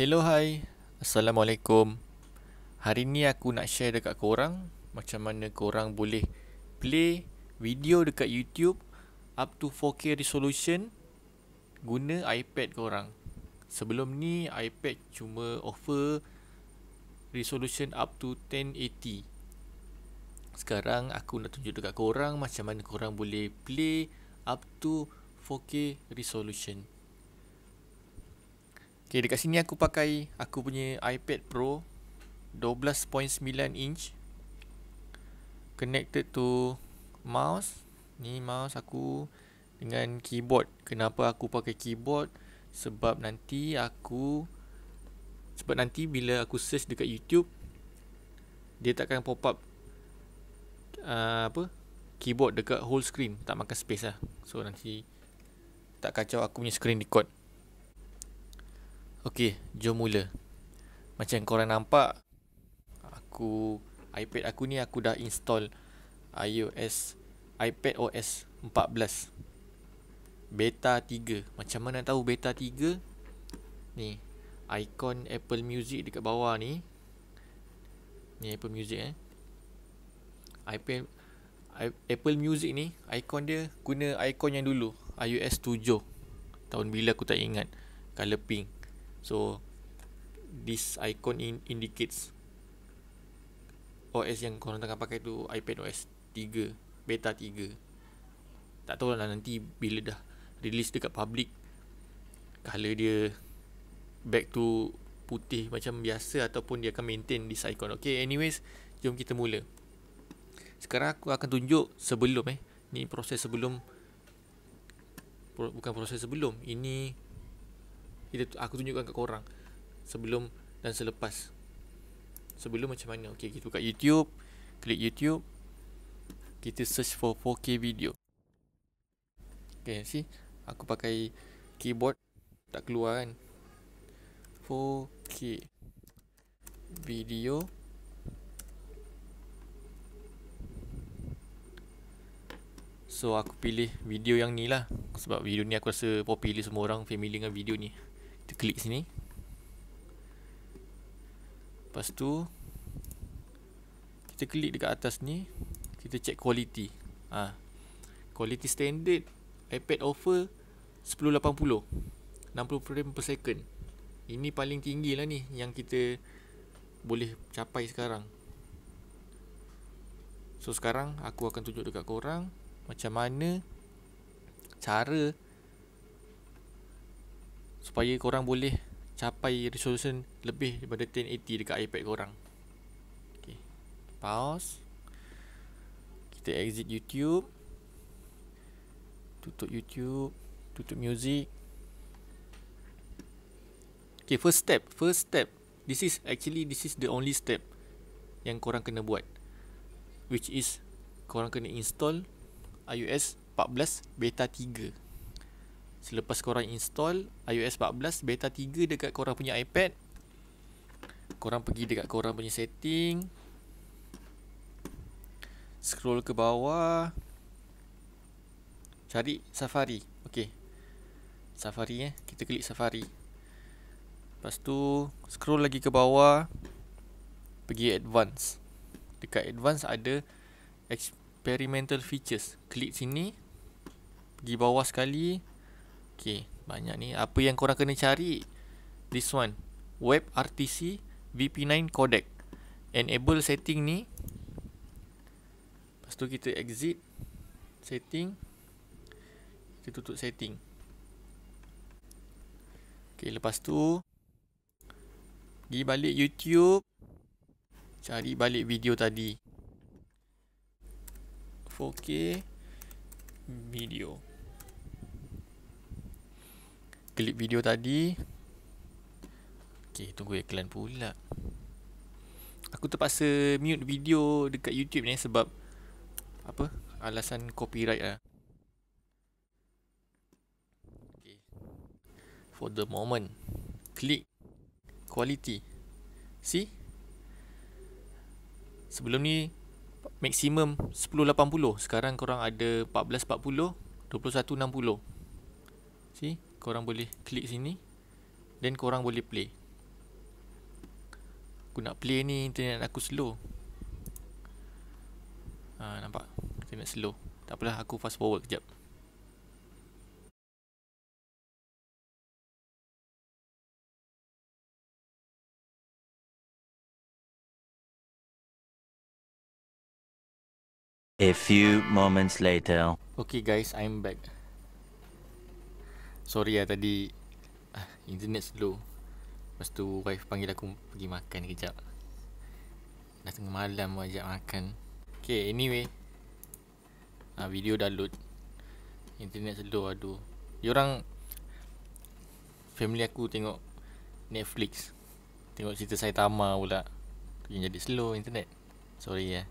Hello hi. Assalamualaikum. Hari ni aku nak share dekat korang macam mana korang boleh play video dekat YouTube up to 4K resolution guna iPad korang. Sebelum ni iPad cuma offer resolution up to 1080. Sekarang aku nak tunjuk dekat korang macam mana korang boleh play up to 4K resolution. Okay, dekat sini aku pakai aku punya iPad Pro 12.9 inch connected to mouse. Ni mouse aku dengan keyboard. Kenapa aku pakai keyboard? Sebab nanti aku sebab nanti bila aku search dekat YouTube dia tak akan pop up uh, apa keyboard dekat whole screen tak makan space lah so nanti tak kacau aku punya screen record Okey, jom mula. Macam korang nampak, aku iPad aku ni aku dah install iOS iPad OS 14 beta 3. Macam mana tahu beta 3? Ni, ikon Apple Music dekat bawah ni. Ni Apple Music eh. iPad Apple Music ni ikon dia guna ikon yang dulu iOS 7 tahun bila aku tak ingat color pink So this icon in indicates OS yang korang tengah pakai tu iPad OS 3 beta 3. Tak tahu lah nanti bila dah release dekat public color dia back to putih macam biasa ataupun dia akan maintain this icon. Okay anyways, jom kita mula. Sekarang aku akan tunjuk sebelum eh. Ni proses sebelum bukan proses sebelum. Ini kita aku tunjukkan kat korang sebelum dan selepas sebelum macam mana okay kita buka YouTube klik YouTube kita search for 4K video okay si aku pakai keyboard tak keluar kan 4K video So aku pilih video yang ni lah Sebab video ni aku rasa popular semua orang familiar dengan video ni klik sini Lepas tu Kita klik dekat atas ni Kita check quality ha. Quality standard iPad offer 1080 60 frame per second Ini paling tinggi lah ni Yang kita Boleh capai sekarang So sekarang Aku akan tunjuk dekat korang Macam mana Cara Cara supaya korang boleh capai resolution lebih daripada 1080 dekat iPad korang. Okay, Pause. Kita exit YouTube. Tutup YouTube, tutup music. Okay, first step, first step. This is actually this is the only step yang korang kena buat. Which is korang kena install iOS 14 beta 3 selepas korang install iOS 14 beta 3 dekat korang punya iPad korang pergi dekat korang punya setting scroll ke bawah cari Safari okey Safari eh kita klik Safari lepas tu scroll lagi ke bawah pergi advance dekat advance ada experimental features klik sini pergi bawah sekali Okay Banyak ni Apa yang korang kena cari This one WebRTC VP9 codec Enable setting ni Lepas tu kita exit Setting Kita tutup setting Okay lepas tu Pergi balik YouTube Cari balik video tadi 4K Video Video klip video tadi Okay, tunggu iklan pula Aku terpaksa mute video dekat YouTube ni sebab Apa? Alasan copyright lah okay. For the moment Klik Quality See? Sebelum ni Maksimum 1080 Sekarang korang ada 1440 2160 See? korang boleh klik sini dan korang boleh play aku nak play ni internet aku slow uh, nampak internet slow tak apalah aku fast forward kejap A few moments later. Okay guys, I'm back. Sorry lah tadi ah, Internet slow Lepas tu wife panggil aku pergi makan kejap Dah tengah malam pun ajak makan Okay anyway ha, Video dah load Internet slow aduh Diorang Family aku tengok Netflix Tengok cerita Saitama pula Yang jadi slow internet Sorry ya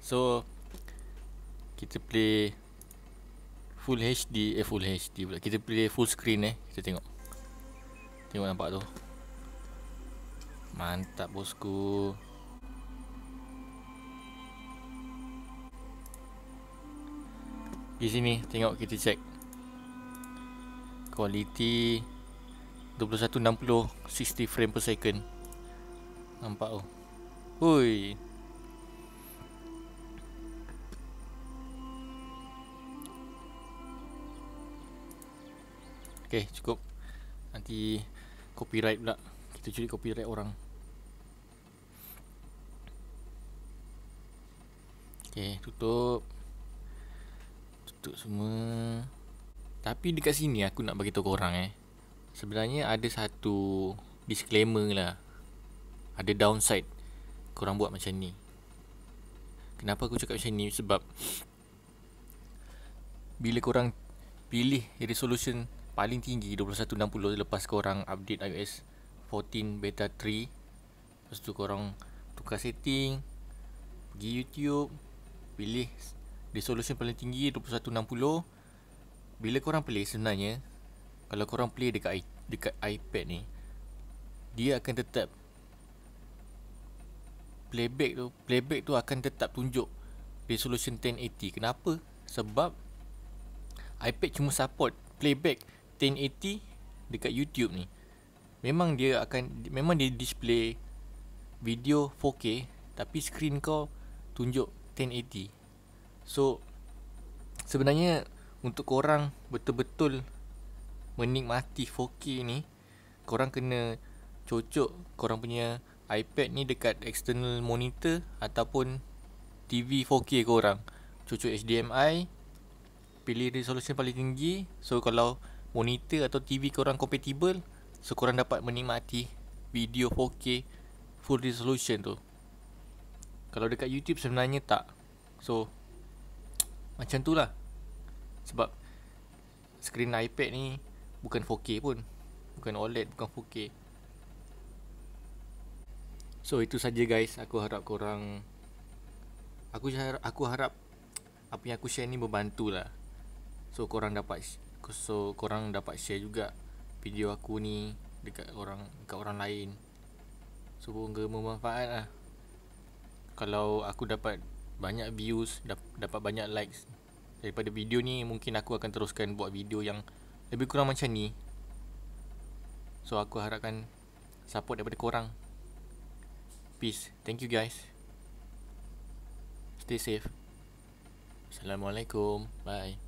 So Kita play full HD eh full HD pula. Kita pilih full screen eh. Kita tengok. Tengok nampak tu. Mantap bosku. Di sini tengok kita check. Kualiti 2160 60 frame per second. Nampak tu. Oh. Hui. Okay, cukup. Nanti copyright pula. Kita curi copyright orang. Okay, tutup. Tutup semua. Tapi dekat sini aku nak bagi tahu korang eh. Sebenarnya ada satu disclaimer lah. Ada downside. Korang buat macam ni. Kenapa aku cakap macam ni? Sebab bila korang pilih resolution paling tinggi 2160 lepas korang update iOS 14 beta 3 lepas tu korang tukar setting pergi YouTube pilih resolution paling tinggi 2160 bila korang play sebenarnya kalau korang play dekat dekat iPad ni dia akan tetap playback tu playback tu akan tetap tunjuk resolution 1080 kenapa sebab iPad cuma support playback 1080 dekat YouTube ni memang dia akan memang dia display video 4K tapi screen kau tunjuk 1080. So sebenarnya untuk korang betul-betul menikmati 4K ni korang kena cocok korang punya iPad ni dekat external monitor ataupun TV 4K korang. Cucuk HDMI, pilih resolusi paling tinggi. So kalau monitor atau TV korang compatible so korang dapat menikmati video 4K full resolution tu kalau dekat YouTube sebenarnya tak so macam tu lah sebab screen iPad ni bukan 4K pun bukan OLED bukan 4K so itu saja guys aku harap korang aku harap, aku harap apa yang aku share ni lah, so korang dapat aku so korang dapat share juga video aku ni dekat orang dekat orang lain so semoga bermanfaat lah kalau aku dapat banyak views dap, dapat banyak likes daripada video ni mungkin aku akan teruskan buat video yang lebih kurang macam ni so aku harapkan support daripada korang peace thank you guys stay safe assalamualaikum bye